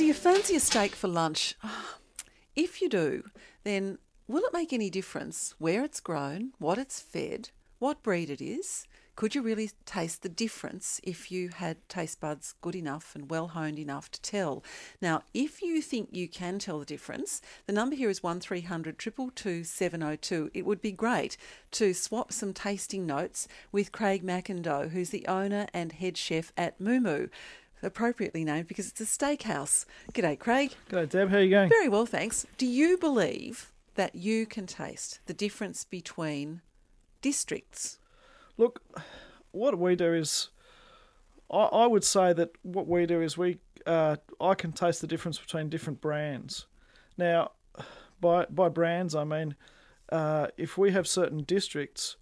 do you fancy a steak for lunch? Ah, if you do, then will it make any difference where it's grown, what it's fed, what breed it is? Could you really taste the difference if you had taste buds good enough and well honed enough to tell? Now, if you think you can tell the difference, the number here is 1300 222 702. It would be great to swap some tasting notes with Craig McIndoe, who's the owner and head chef at Moo Moo appropriately named because it's a steakhouse. G'day, Craig. G'day, Deb. How are you going? Very well, thanks. Do you believe that you can taste the difference between districts? Look, what we do is, I, I would say that what we do is we, uh, I can taste the difference between different brands. Now, by by brands, I mean, uh, if we have certain districts,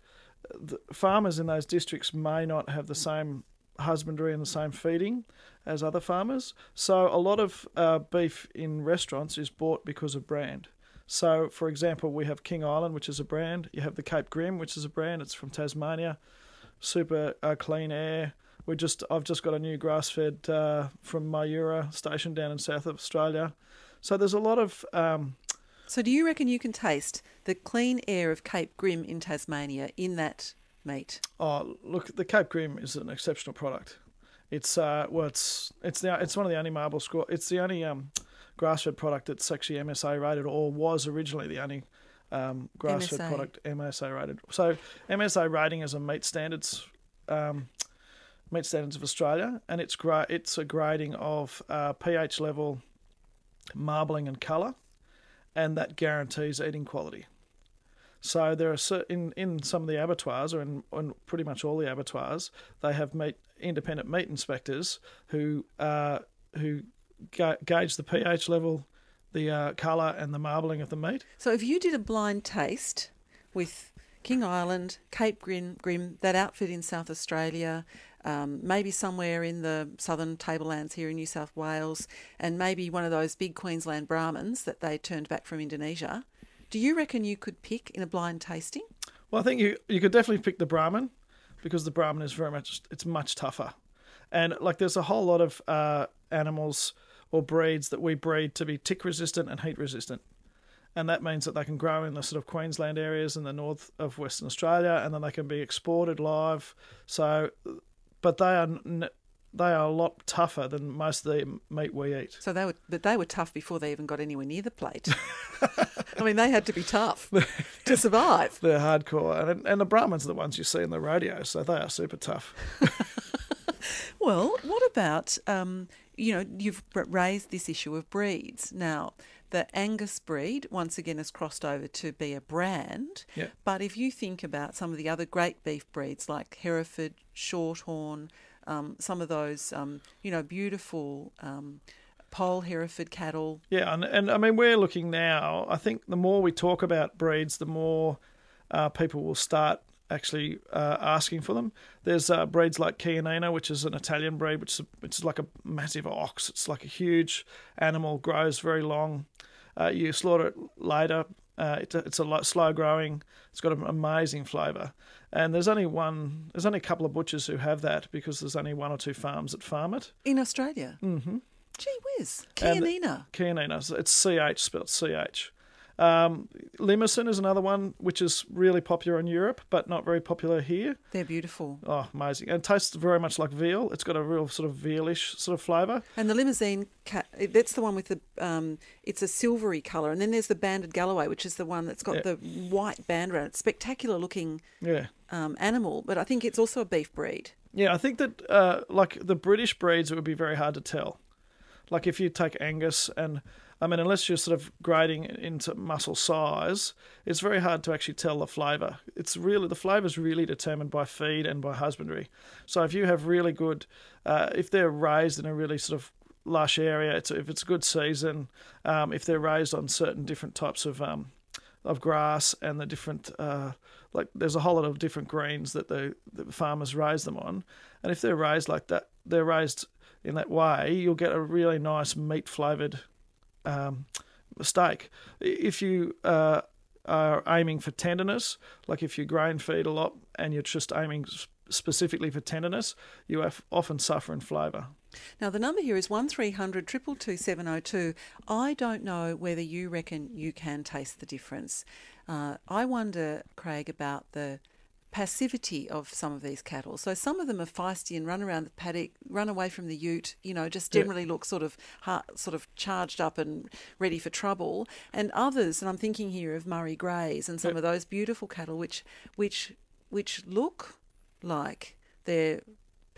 farmers in those districts may not have the same husbandry and the same feeding as other farmers. So a lot of uh, beef in restaurants is bought because of brand. So, for example, we have King Island, which is a brand. You have the Cape Grim, which is a brand. It's from Tasmania. Super uh, clean air. We just I've just got a new grass-fed uh, from Myura station down in South Australia. So there's a lot of. Um, so do you reckon you can taste the clean air of Cape Grim in Tasmania in that Oh, look, the Cape Grim is an exceptional product. It's uh, well, it's it's the it's one of the only marble score. It's the only um, grass-fed product that's actually MSA rated, or was originally the only um, grass-fed product MSA rated. So MSA rating is a meat standards um, meat standards of Australia, and it's gra- it's a grading of uh, pH level, marbling and colour, and that guarantees eating quality. So there are in in some of the abattoirs, or in, in pretty much all the abattoirs, they have meat independent meat inspectors who uh, who ga- gauge the pH level, the uh, colour, and the marbling of the meat. So if you did a blind taste with King Island, Cape Grim, Grim that outfit in South Australia, um, maybe somewhere in the southern tablelands here in New South Wales, and maybe one of those big Queensland Brahmins that they turned back from Indonesia. Do you reckon you could pick in a blind tasting? Well, I think you you could definitely pick the Brahman because the Brahman is very much it's much tougher, and like there's a whole lot of uh, animals or breeds that we breed to be tick resistant and heat resistant, and that means that they can grow in the sort of Queensland areas in the north of Western Australia, and then they can be exported live. So, but they are they are a lot tougher than most of the meat we eat. So they were, but they were tough before they even got anywhere near the plate. I mean, they had to be tough to survive. They're hardcore, and and the Brahmins are the ones you see in the radio, so they are super tough. well, what about um, you know you've raised this issue of breeds now. The Angus breed once again has crossed over to be a brand. Yeah. But if you think about some of the other great beef breeds like Hereford, Shorthorn, um, some of those, um, you know, beautiful um, pole Hereford cattle. Yeah, and, and I mean, we're looking now. I think the more we talk about breeds, the more uh, people will start actually uh, asking for them. There's uh, breeds like Chianino, which is an Italian breed, which is, which is like a massive ox. It's like a huge animal, grows very long. Uh, you slaughter it later. Uh, it's a, it's a slow growing. It's got an amazing flavour. And there's only one, there's only a couple of butchers who have that because there's only one or two farms that farm it in Australia. Mm-hmm. Gee whiz, Kianina. Kianina. it's ch spelled ch. Um, Limousin is another one which is really popular in Europe, but not very popular here. They're beautiful. Oh, amazing! And tastes very much like veal. It's got a real sort of vealish sort of flavour. And the Limousine thats the one with the. Um, it's a silvery colour, and then there's the Banded Galloway, which is the one that's got yeah. the white band around It's Spectacular looking. Yeah um, animal, but I think it's also a beef breed. Yeah, I think that uh, like the British breeds, it would be very hard to tell. Like if you take Angus and I mean, unless you're sort of grading into muscle size, it's very hard to actually tell the flavour. It's really the flavour is really determined by feed and by husbandry. So if you have really good, uh, if they're raised in a really sort of lush area, it's, if it's a good season, um, if they're raised on certain different types of um, of grass and the different uh, like there's a whole lot of different greens that the, the farmers raise them on, and if they're raised like that, they're raised in that way, you'll get a really nice meat flavored um, steak. If you uh, are aiming for tenderness, like if you grain feed a lot and you're just aiming specifically for tenderness, you often suffer in flavour. Now, the number here is 1300 222 I don't know whether you reckon you can taste the difference. Uh, I wonder, Craig, about the passivity of some of these cattle. So some of them are feisty and run around the paddock, run away from the ute, you know, just generally yeah. look sort of heart, sort of charged up and ready for trouble. And others, and I'm thinking here of Murray Greys and some yeah. of those beautiful cattle which which which look like they're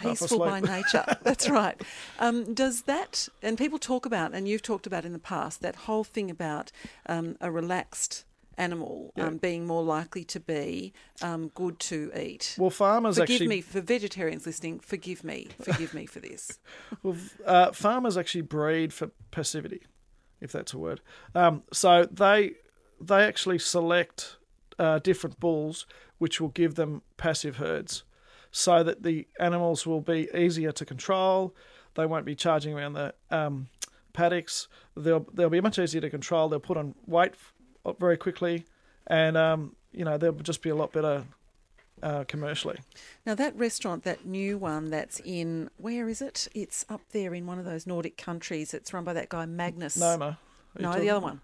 peaceful by nature. That's right. Um, does that, and people talk about, and you've talked about in the past, that whole thing about um, a relaxed animal um, yeah. um, being more likely to be um, good to eat. Well, farmers forgive actually... me for vegetarians listening. Forgive me, forgive me for this. well, uh, farmers actually breed for passivity, if that's a word. Um, so they they actually select uh, different bulls, which will give them passive herds so that the animals will be easier to control. They won't be charging around the um, paddocks. They'll they'll be much easier to control. They'll put on weight uh, very quickly, and um, you know they'll just be a lot better uh, commercially. Now that restaurant, that new one that's in where is it? It's up there in one of those Nordic countries. It's run by that guy Magnus. Noma. No, the other one.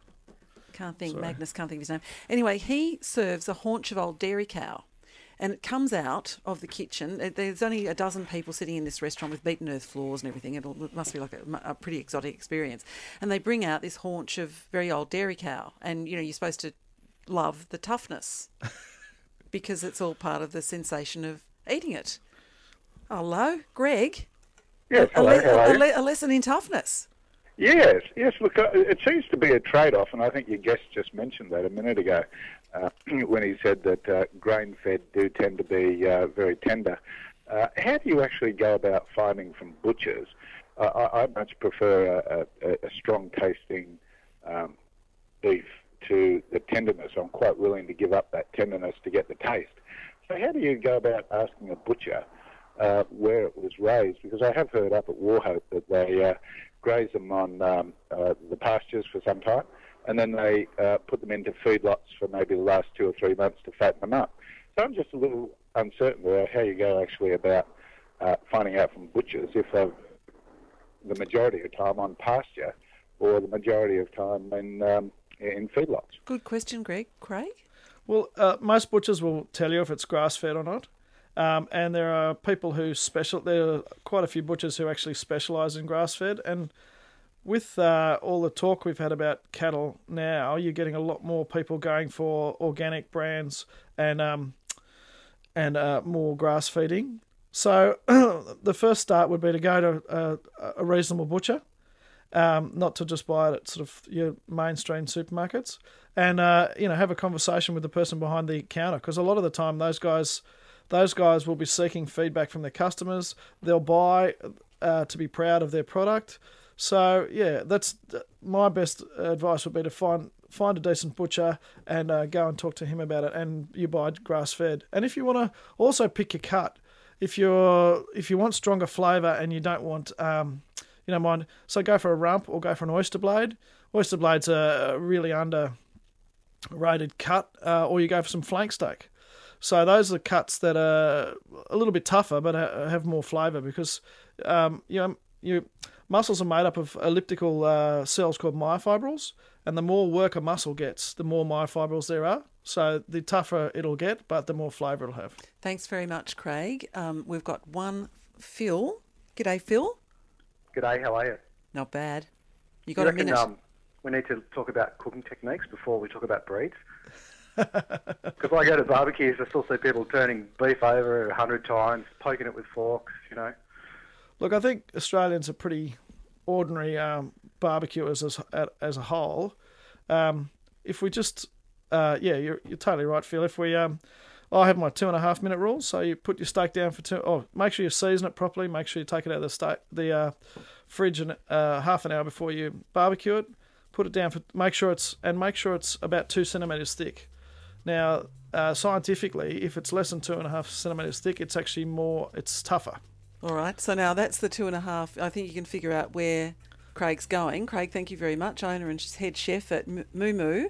Can't think. Sorry. Magnus can't think of his name. Anyway, he serves a haunch of old dairy cow and it comes out of the kitchen. There's only a dozen people sitting in this restaurant with beaten earth floors and everything. It'll, it must be like a, a, pretty exotic experience. And they bring out this haunch of very old dairy cow, and you know you're supposed to love the toughness because it's all part of the sensation of eating it. Hello, Greg. Yes, hello. A, le- a, le- a lesson in toughness. Yes, yes. Look, uh, it seems to be a trade-off, and I think your guest just mentioned that a minute ago uh, when he said that uh, grain-fed do tend to be uh, very tender. Uh, how do you actually go about finding from butchers? I, I, much prefer a, a, a strong-tasting um, beef to the tenderness. I'm quite willing to give up that tenderness to get the taste. So, how do you go about asking a butcher? Uh, where it was raised, because I have heard up at Warhope that they uh, graze them on um, uh, the pastures for some time, and then they uh, put them into feedlots for maybe the last two or three months to fatten them up. So I'm just a little uncertain about how you go actually about uh, finding out from butchers if they're the majority of time on pasture or the majority of time in um, in feedlots. Good question, Greg. Craig. Well, uh, most butchers will tell you if it's grass fed or not. Um, and there are people who special. There are quite a few butchers who actually specialise in grass fed. And with uh, all the talk we've had about cattle now, you're getting a lot more people going for organic brands and um, and uh, more grass feeding. So the first start would be to go to a, a reasonable butcher, um, not to just buy it at sort of your mainstream supermarkets, and uh, you know have a conversation with the person behind the counter because a lot of the time those guys those guys will be seeking feedback from their customers. They'll buy uh, to be proud of their product. So yeah, that's uh, my best advice would be to find find a decent butcher and uh, go and talk to him about it. And you buy grass fed. And if you want to also pick your cut, if you're if you want stronger flavour and you don't want um, you know mind, so go for a rump or go for an oyster blade. Oyster blades are really under rated cut, uh, or you go for some flank steak. So those are cuts that are a little bit tougher, but have more flavour because um, you know your muscles are made up of elliptical uh, cells called myofibrils, and the more work a muscle gets, the more myofibrils there are. So the tougher it'll get, but the more flavour it'll have. Thanks very much, Craig. Um, we've got one Phil. G'day, Phil. G'day. How are you? Not bad. You got you reckon, a minute? Um, we need to talk about cooking techniques before we talk about breeds. Because I go to barbecues, I still see people turning beef over a hundred times, poking it with forks. You know. Look, I think Australians are pretty ordinary um, barbecuers as as a whole. Um, if we just, uh, yeah, you're you're totally right, Phil. If we um, I have my two and a half minute rule. So you put your steak down for two. Oh, make sure you season it properly. Make sure you take it out of the steak, the uh, fridge, and uh, half an hour before you barbecue it. Put it down for. Make sure it's and make sure it's about two centimeters thick. Now, uh, scientifically, if it's less than two and a half centimeters thick, it's actually more, it's tougher. All right. So now that's the two and a half. I think you can figure out where Craig's going. Craig, thank you very much, owner and head chef at Moo Moo.